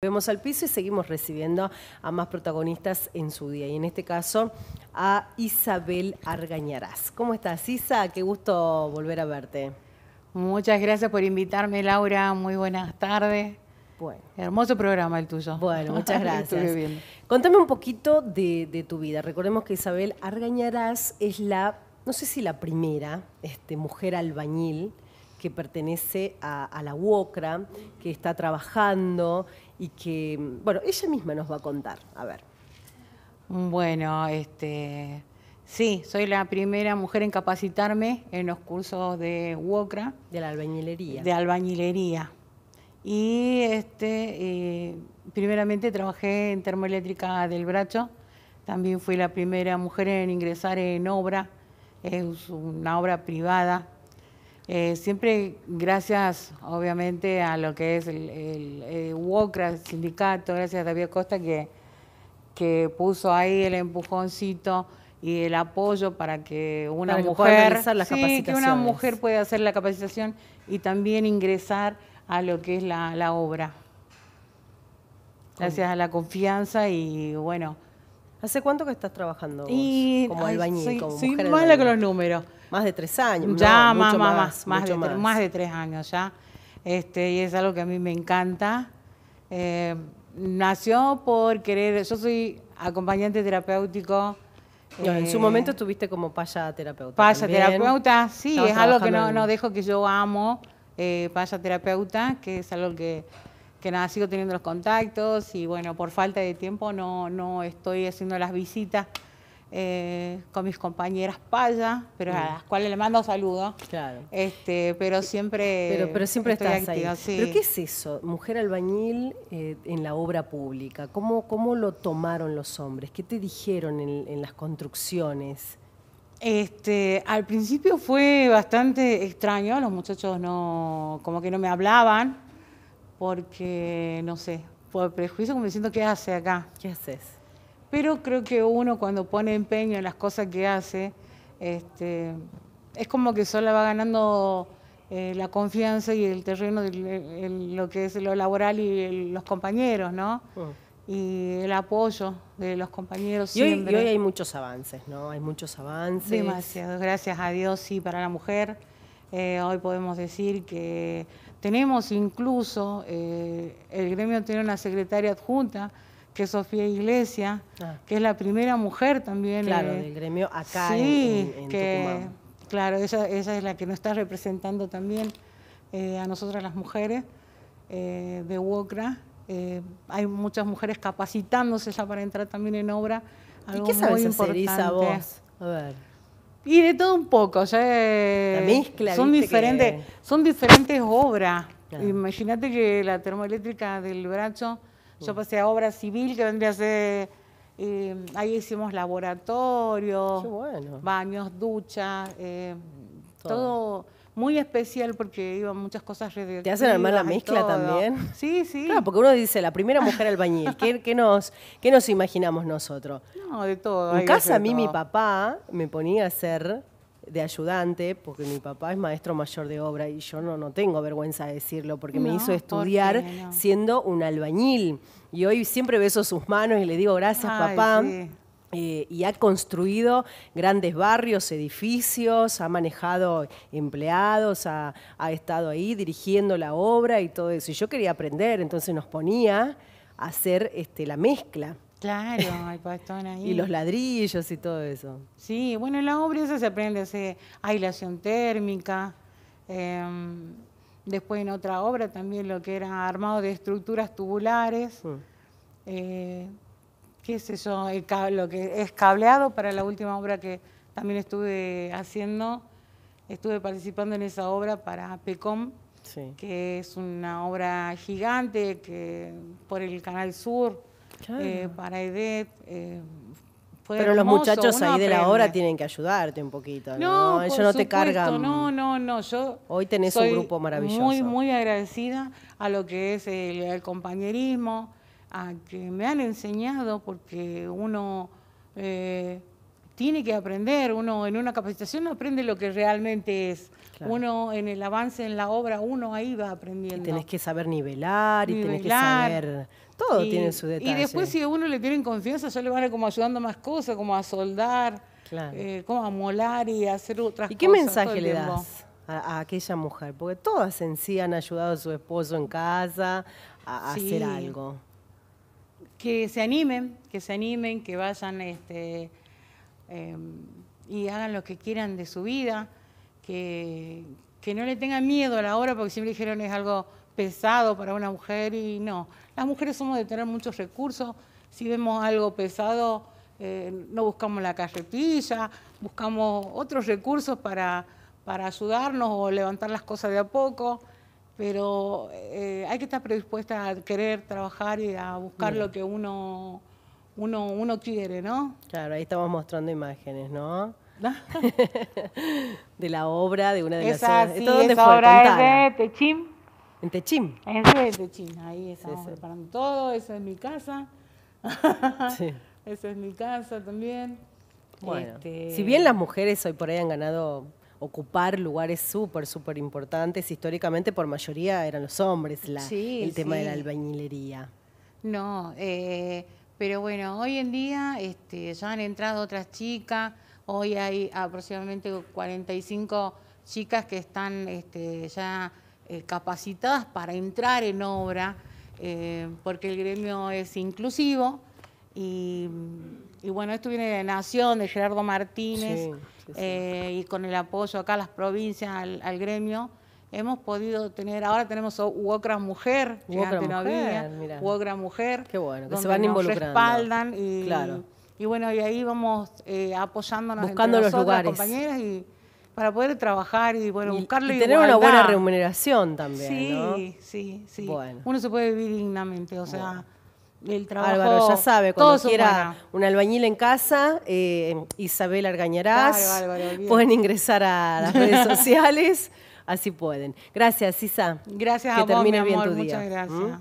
Vemos al piso y seguimos recibiendo a más protagonistas en su día y en este caso a Isabel Argañarás. ¿Cómo estás Isa? Qué gusto volver a verte. Muchas gracias por invitarme Laura, muy buenas tardes. Bueno. Hermoso programa el tuyo. Bueno, muchas gracias. Bien. Contame un poquito de, tu vida. Recordemos que Isabel Argañarás es la, no sé si la primera este, mujer albañil que pertenece a, la UOCRA, que está trabajando y que, bueno, ella misma nos va a contar. A ver. Bueno, este, sí, soy la primera mujer en capacitarme en los cursos de UOCRA. De la albañilería. De albañilería. Y este, eh, primeramente trabajé en termoeléctrica del Bracho. También fui la primera mujer en ingresar en obra. Es una obra privada eh, siempre gracias, obviamente, a lo que es el, el, eh, WOCRA, el sindicato, gracias a David Costa que, que puso ahí el empujoncito y el apoyo para que una mujer una mujer pueda hacer la capacitación y también ingresar a lo que es la, obra. Gracias a la confianza y bueno. ¿Hace cuánto que estás trabajando vos, como albañil? Soy, soy mala con los números. Más de tres años. Ya, más, más, de más. más, de tres años ya. Este, y es algo que a mí me encanta. Eh, nació por querer, yo soy acompañante terapéutico. en su eh, momento estuviste como paya terapeuta. Paya terapeuta, sí, es algo que no, dejo que yo amo, eh, paya terapeuta, que es algo que, que nada, sigo teniendo los contactos y bueno, por falta de tiempo no, no estoy haciendo las visitas eh, con mis compañeras payas, pero a las cuales le mando saludos. Claro. Este, pero siempre. Pero, siempre estás ahí. ¿Pero qué es eso? Mujer albañil eh, en la obra pública. ¿Cómo, ¿Cómo lo tomaron los hombres? ¿Qué te dijeron en, las construcciones? Este, al principio fue bastante extraño, los muchachos no, como que no me hablaban, porque, no sé, por prejuicio, como diciendo, ¿qué hace acá? ¿Qué haces? pero creo que uno cuando pone empeño en las cosas que hace, este, es como que solo va ganando eh, la confianza y el terreno de lo que es lo laboral y los compañeros, ¿no? Oh. Y el apoyo de los compañeros. Y siempre. hoy, hay muchos avances, ¿no? Hay muchos avances. Demasiado, gracias a Dios, sí, para la mujer. Eh, hoy podemos decir que tenemos incluso, eh, el gremio tiene una secretaria adjunta que Sofía Iglesia, ah. que es la primera mujer también. Claro, eh, del gremio acá en, Claro, ella, es la que nos está representando también eh, a nosotras las mujeres eh, de UOCRA. hay muchas mujeres capacitándose ya para entrar también en obra. ¿Y qué sabes hacer, vos? A ver. Y de todo un poco, la mezcla, son diferentes, son diferentes obras. Ah. Imagínate que la termoeléctrica del Bracho yo pasé a obra civil, que vendría a ser... Eh, ahí hicimos laboratorio, baños, duchas, eh, todo. muy especial porque iban muchas cosas Te hacen armar la mezcla también. Sí, sí. Claro, porque uno dice, la primera mujer albañil, ¿qué, qué nos, qué nos imaginamos nosotros? No, de todo. En casa a mí mi papá me ponía a hacer de ayudante, porque mi papá es maestro mayor de obra y yo no, no tengo vergüenza de decirlo, porque me hizo estudiar siendo un albañil. Y hoy siempre beso sus manos y le digo gracias papá. Eh, y ha construido grandes barrios, edificios, ha manejado empleados, ha, estado ahí dirigiendo la obra y todo eso. Y yo quería aprender, entonces nos ponía a hacer este, la mezcla. Claro, hay pastón pues ahí. y los ladrillos y todo eso. Sí, bueno, en la obra eso se aprende, hacer aislación térmica. Em, después en otra obra también lo que era armado de estructuras tubulares. Mm. Eh, ¿Qué es eso? lo que es cableado para la última obra que también estuve haciendo. Estuve participando en esa obra para PECOM, que es una obra gigante que por el Canal Sur eh, para eh, Pero los muchachos ahí de la obra tienen que ayudarte un poquito, ¿no? no Ellos no te cargan. No, no, no. Yo Hoy tenés un grupo maravilloso. Muy, muy agradecida a lo que es el, compañerismo, a que me han enseñado, porque uno eh, tiene que aprender, uno en una capacitación aprende lo que realmente es. Uno en el avance en la obra, uno ahí va aprendiendo. Y tenés que saber nivelar, nivelar. y tenés que saber todo tiene su detalle. Y después si a uno le tienen confianza, ya le van a como ayudando más cosas, como a soldar, eh, como a molar y hacer otras cosas. ¿Y qué mensaje le das a, aquella mujer? Porque todas en sí han ayudado a su esposo en casa a, hacer algo. Que se animen, que se animen, que vayan este, em, y hagan lo que quieran de su vida, que, que no le tengan miedo a la hora, porque siempre dijeron es algo pesado para una mujer y no. Las mujeres somos de tener muchos recursos, si vemos algo pesado eh, no buscamos la carretilla, buscamos otros recursos para, para ayudarnos o levantar las cosas de a poco, pero eh, hay que estar predispuesta a querer trabajar y a buscar lo que uno, uno, uno quiere, ¿no? Claro, ahí estamos mostrando imágenes, ¿no? de la obra de una de las Esa, esa obra de Techim. En Techim. En es ahí estamos preparando todo, esa es mi casa. sí. Esa es mi casa también. Bueno, este, si bien las mujeres hoy por ahí han ganado ocupar lugares súper, súper importantes, históricamente por mayoría eran los hombres el tema de la albañilería. No, eh, pero bueno, hoy en día este, ya han entrado otras chicas, hoy hay aproximadamente 45 chicas que están este, ya eh, capacitadas para entrar en obra, eh, porque el gremio es inclusivo. Y, bueno, esto viene de Nación, de Gerardo Martínez, eh, y con el apoyo acá a las provincias, al, gremio, hemos podido tener, ahora tenemos UOCRA Mujer, UOCRA Mujer, Mujer, que se van respaldan y, claro. y, bueno, y ahí vamos apoyándonos Buscando los lugares. compañeras, y para poder trabajar y bueno, y tener una buena remuneración también. Sí, sí, sí. Bueno. Uno se puede vivir dignamente, o sea. El trabajo. Álvaro ya sabe, cuando quiera un albañil en casa, eh, Isabel Argañarás, pueden ingresar a las redes sociales, así pueden. Gracias, Isa. Gracias que a vos, bien tu muchas ¿Mm? gracias.